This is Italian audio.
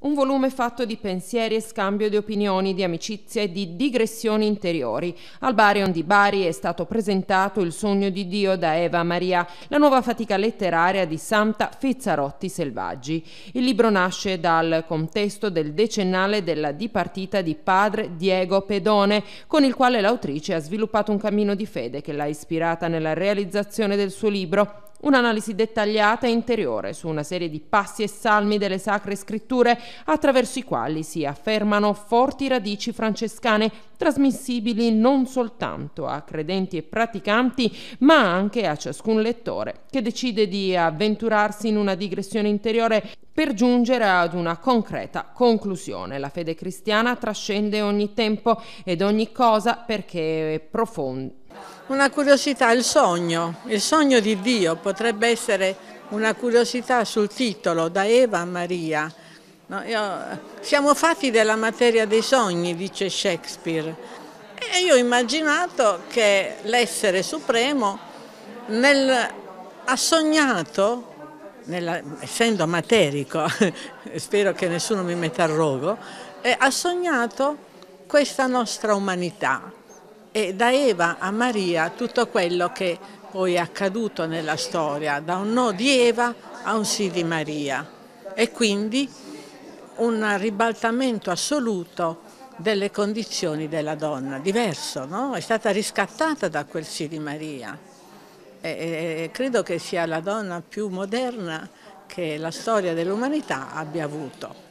Un volume fatto di pensieri e scambio di opinioni, di amicizie e di digressioni interiori. Al Barion di Bari è stato presentato Il sogno di Dio da Eva Maria, la nuova fatica letteraria di Santa Fezzarotti Selvaggi. Il libro nasce dal contesto del decennale della dipartita di padre Diego Pedone, con il quale l'autrice ha sviluppato un cammino di fede che l'ha ispirata nella realizzazione del suo libro Un'analisi dettagliata e interiore su una serie di passi e salmi delle sacre scritture attraverso i quali si affermano forti radici francescane trasmissibili non soltanto a credenti e praticanti ma anche a ciascun lettore che decide di avventurarsi in una digressione interiore per giungere ad una concreta conclusione. La fede cristiana trascende ogni tempo ed ogni cosa perché è profonda una curiosità, il sogno, il sogno di Dio potrebbe essere una curiosità sul titolo, da Eva a Maria. No, io, siamo fatti della materia dei sogni, dice Shakespeare. E io ho immaginato che l'essere supremo nel, ha sognato, nella, essendo materico, spero che nessuno mi metta a rogo, eh, ha sognato questa nostra umanità, e da Eva a Maria tutto quello che poi è accaduto nella storia, da un no di Eva a un sì di Maria e quindi un ribaltamento assoluto delle condizioni della donna, diverso, no? è stata riscattata da quel sì di Maria e, e credo che sia la donna più moderna che la storia dell'umanità abbia avuto.